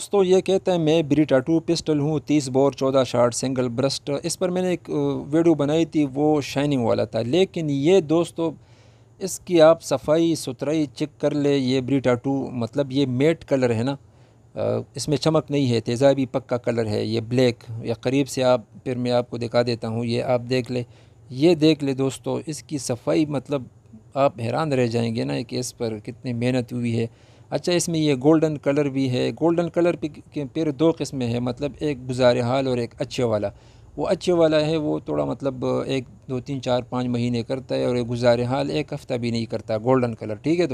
दोस्तों ये कहते हैं मैं ब्रिटा टू पिस्टल हूँ तीस बोर चौदह शार्ट सिंगल ब्रस्ट इस पर मैंने एक वीडियो बनाई थी वो शाइनिंग वाला था लेकिन ये दोस्तों इसकी आप सफाई सुथराई चेक कर ले ये ब्रिटा टू मतलब ये मेट कलर है ना इसमें चमक नहीं है तेज़ाबी पक्का कलर है ये ब्लैक या करीब से आप फिर मैं आपको दिखा देता हूँ ये आप देख ले ये देख ले दोस्तों इसकी सफाई मतलब आप हैरान रह जाएंगे ना कि इस पर कितनी मेहनत हुई है अच्छा इसमें ये गोल्डन कलर भी है गोल्डन कलर के पेड़ दो किस्में हैं मतलब एक गुजार हाल और एक अच्छे वाला वो अच्छे वाला है वो थोड़ा मतलब एक दो तीन चार पाँच महीने करता है और एक गुजार हाल एक हफ़्ता भी नहीं करता गोल्डन कलर ठीक है तो